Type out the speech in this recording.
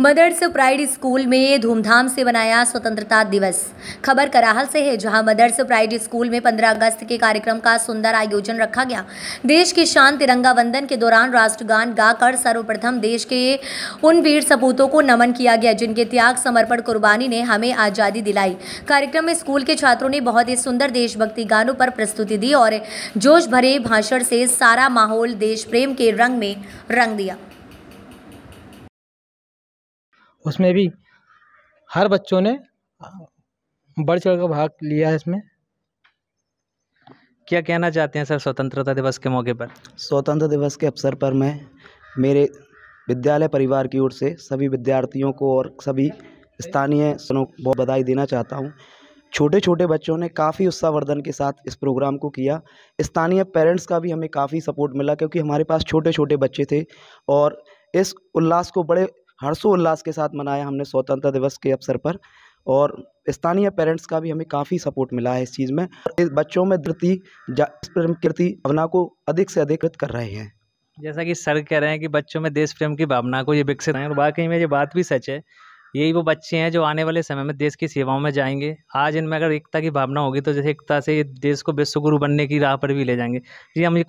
mother's pride school में धूमधाम से मनाया स्वतंत्रता दिवस खबर कराहल से है जहां मदर्स प्राइड स्कूल में 15 अगस्त के कार्यक्रम का सुंदर आयोजन रखा गया देश की शान तिरंगा वंदन के दौरान राष्ट्रगान गाकर सर्वप्रथम देश के उन वीर सपूतों को नमन किया गया जिनके त्याग समर्पण कुर्बानी ने हमें आज़ादी दिलाई कार्यक्रम में स्कूल के छात्रों ने बहुत ही सुंदर देशभक्ति गानों पर प्रस्तुति दी और जोश भरे भाषण से सारा माहौल देश प्रेम के रंग में रंग दिया उसमें भी हर बच्चों ने बढ़ चढ़ कर भाग लिया है इसमें क्या कहना चाहते हैं सर स्वतंत्रता दिवस के मौके पर स्वतंत्रता दिवस के अवसर पर मैं मेरे विद्यालय परिवार की ओर से सभी विद्यार्थियों को और सभी स्थानीय सनों को बहुत बधाई देना चाहता हूँ छोटे छोटे बच्चों ने काफ़ी उत्साहवर्धन के साथ इस प्रोग्राम को किया स्थानीय पेरेंट्स का भी हमें काफ़ी सपोर्ट मिला क्योंकि हमारे पास छोटे छोटे बच्चे थे और इस उल्लास को बड़े हर्षोल्लास के साथ मनाया हमने स्वतंत्रता दिवस के अवसर पर और स्थानीय पेरेंट्स का भी हमें काफ़ी सपोर्ट मिला है इस चीज़ में इस बच्चों में धृति प्रेम कृति भावना को अधिक से अधिकृत कर रहे हैं जैसा कि सर कह रहे हैं कि बच्चों में देश प्रेम की भावना को ये विकसित हैं और वाकई में ये बात भी सच है यही वो बच्चे हैं जो आने वाले समय में देश की सेवाओं में जाएंगे आज इनमें अगर एकता की भावना होगी तो जैसे एकता से देश को विश्वगुरु बनने की राह पर भी ले जाएंगे जी हम